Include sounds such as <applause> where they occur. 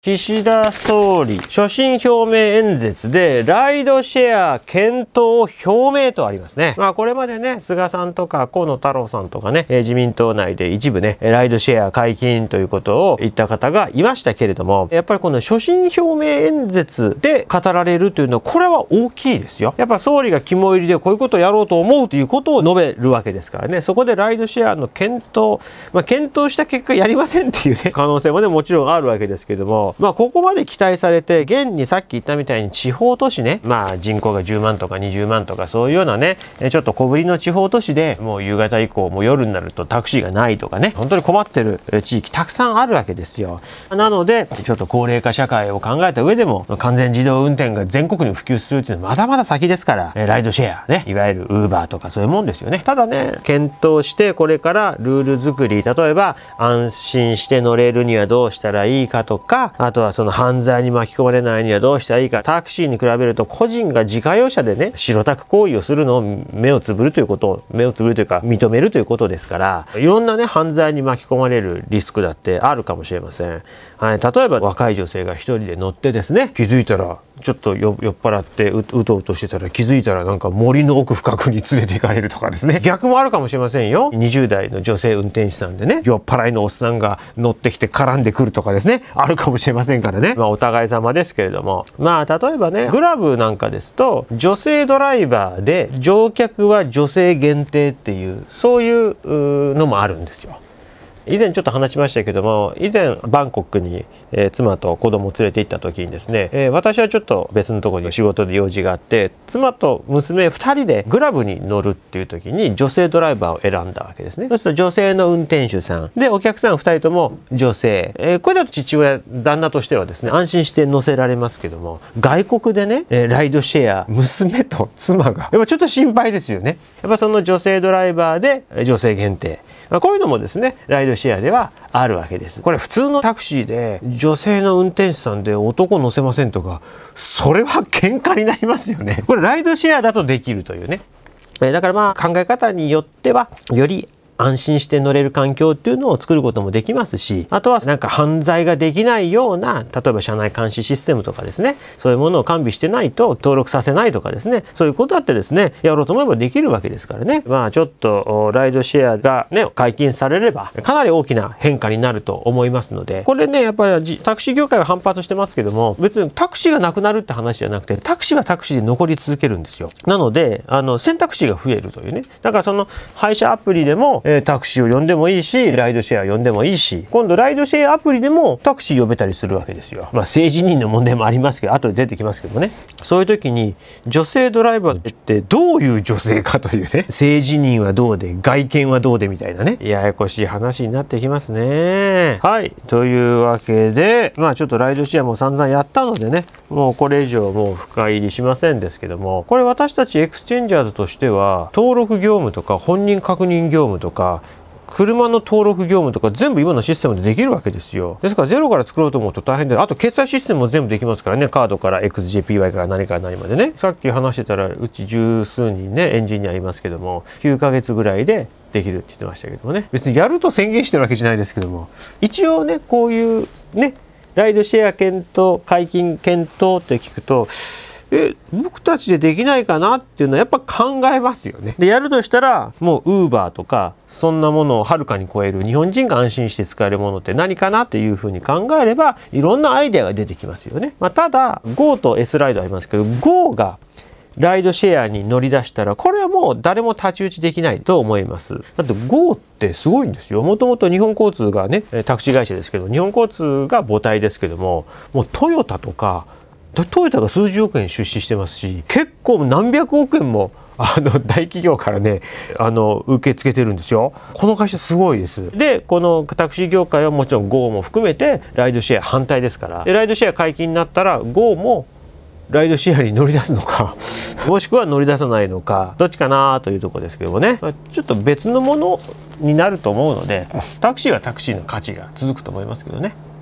岸田総理、所信表明演説で、ライドシェア検討表明とありますね。まあ、これまでね、菅さんとか河野太郎さんとかね、自民党内で一部ね、ライドシェア解禁ということを言った方がいましたけれども、やっぱりこの所信表明演説で語られるというのは、これは大きいですよ。やっぱ総理が肝入りでこういうことをやろうと思うということを述べるわけですからね、そこでライドシェアの検討、まあ、検討した結果やりませんっていうね、可能性もね、もちろんあるわけですけども、まあ、ここまで期待されて、現にさっき言ったみたいに地方都市ね、まあ、人口が10万とか20万とかそういうようなね、ちょっと小ぶりの地方都市で、もう夕方以降、もう夜になるとタクシーがないとかね、本当に困ってる地域たくさんあるわけですよ。なので、ちょっと高齢化社会を考えた上でも、完全自動運転が全国に普及するっていうのはまだまだ先ですから、ライドシェアね、いわゆるウーバーとかそういうもんですよね。ただね、検討してこれからルール作り、例えば安心して乗れるにはどうしたらいいかとか、あとはその犯罪に巻き込まれないにはどうしたらいいかタクシーに比べると個人が自家用車でね白タク行為をするのを目をつぶるということを目をつぶるというか認めるということですからいろんなね犯罪に巻き込まれるリスクだってあるかもしれません、はい、例えば若い女性が一人で乗ってですね気づいたらちょっと酔っ払ってうとうとしてたら気づいたらなんか森の奥深くに連れて行かれるとかですね <laughs> 逆もあるかもしれませんよ20代の女性運転手さんでね酔っ払いのおっさんが乗ってきて絡んでくるとかですねあるかもしれませんからねまあお互い様ですけれどもまあ例えばねグラブなんかですと女性ドライバーで乗客は女性限定っていうそういうのもあるんですよ。以前ちょっと話しましたけども以前バンコクに、えー、妻と子供を連れて行った時にですね、えー、私はちょっと別のとこに仕事で用事があって妻と娘2人でグラブに乗るっていう時に女性ドライバーを選んだわけですねそうすると女性の運転手さんでお客さん2人とも女性、えー、これだと父親旦那としてはですね安心して乗せられますけども外国でね、えライドシェア娘と妻がやっぱちょっと心配ですよねやっぱその女性ドライバーで女性限定、まあ、こういうのもですねライドシェアではあるわけですこれ普通のタクシーで女性の運転手さんで男乗せませんとかそれは喧嘩になりますよねこれライドシェアだとできるというねだからまあ考え方によってはより安心して乗れる環境っていうのを作ることもできますしあとはなんか犯罪ができないような例えば車内監視システムとかですねそういうものを完備してないと登録させないとかですねそういうことだってですねやろうと思えばできるわけですからねまあちょっとライドシェアがね解禁されればかなり大きな変化になると思いますのでこれねやっぱりタクシー業界は反発してますけども別にタクシーがなくなるって話じゃなくてタクシーはタクシーで残り続けるんですよなのであの選択肢が増えるというねだからその配車アプリでもえー、タクシーを呼んでもいいし、ライドシェア呼んでもいいし、今度ライドシェアアプリでもタクシー呼べたりするわけですよ。まあ政治人の問題もありますけど、後で出てきますけどね。そういう時に、女性ドライバーってどういう女性かというね、政治人はどうで、外見はどうでみたいなね、ややこしい話になってきますね。はい、というわけで、まあちょっとライドシェアも散々やったのでね、もうこれ以上もう深入りしませんですけども、これ私たちエクスチェンジャーズとしては、登録業務とか本人確認業務とか、か車の登録業務とか全部今のシステムでできるわけですよ。ですからゼロから作ろうと思うと大変で、あと決済システムも全部できますからね、カードから XJPY から何から何までね。さっき話してたら、うち十数人ね、エンジニアいますけども、9ヶ月ぐらいでできるって言ってましたけどもね。別にやると宣言してるわけじゃないですけども、一応ね、こういうね、ライドシェア検討、解禁検討って聞くと、え僕たちでできないかなっていうのはやっぱ考えますよね。でやるとしたらもうウーバーとかそんなものをはるかに超える日本人が安心して使えるものって何かなっていうふうに考えればいろんなアイデアが出てきますよね。まあ、ただ GO と S ライドありますけど GO がライドシェアに乗り出したらこれはもう誰も太刀打ちできないと思いますだって GO ってすごいんですよもともと日本交通がねタクシー会社ですけど日本交通が母体ですけどももうトヨタとかトヨタが数十億円出資してますし結構何百億円もあの <laughs> 大企業からねあの受け付けてるんですよこの会社すごいですでこのタクシー業界はもちろん GO も含めてライドシェア反対ですからライドシェア解禁になったら GO もライドシェアに乗り出すのか <laughs> もしくは乗り出さないのかどっちかなというとこですけどもねちょっと別のものになると思うのでタクシーはタクシーの価値が続くと思いますけどね。